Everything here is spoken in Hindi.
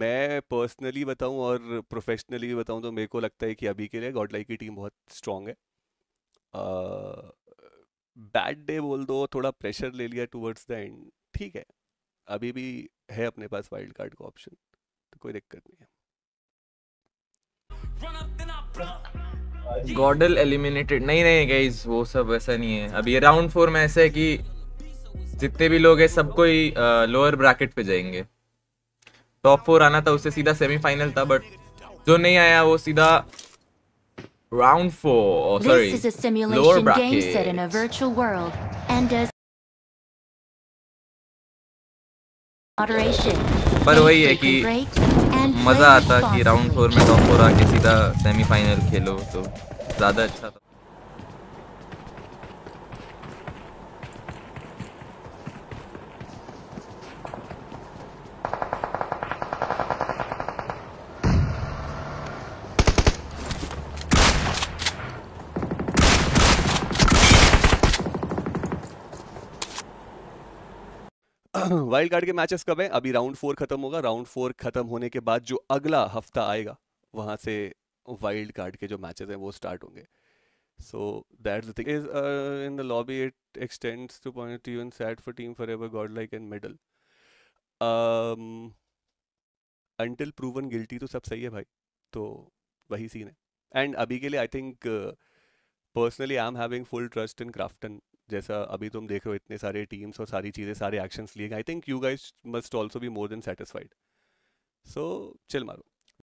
मैं पर्सनली बताऊं और प्रोफेशनली भी बताऊं तो मेरे को लगता है कि अभी के लिए गॉडलाइक की टीम बहुत स्ट्रांग है बैड डे बोल दो थोड़ा प्रेशर ले लिया टूवर्ड्स द एंड ठीक है अभी भी है अपने पास वाइल्ड कार्ड का ऑप्शन तो कोई दिक्कत नहीं है गॉडल एलिमिनेटेड नहीं नहीं गाइस वो सब वैसा नहीं है अभी राउंड फोर में ऐसा है कि जितने भी लोग हैं सब कोई लोअर ब्रैकेट पे जाएंगे टॉप फोर आना था उससे सीधा सेमीफाइनल था बट जो नहीं आया वो सीधा round four sorry lower bracket पर वही है कि मज़ा आता कि राउंड फोर में टॉप फोर आके सीधा सेमीफाइनल खेलो तो ज़्यादा अच्छा था वाइल्ड कार्ड के मैचेस कब है अभी राउंड फोर खत्म होगा राउंड फोर खत्म होने के बाद जो अगला हफ्ता आएगा वहां से वाइल्ड कार्ड के जो मैचेस हैं वो स्टार्ट होंगे so that the thing is in the lobby it extends to point point to even sad for team forever, godlike and medal. Um, until proven guilty तो सब सही है भाई तो वही सीन है एंड अभी के लिए I think personally I am having full trust in Krafton जैसा अभी तुम देख रहे हो इतने सारे टीम्स और सारी चीज़ें सारे एक्शंस लिए गए I think you guys must also भी more than satisfied so chill मारो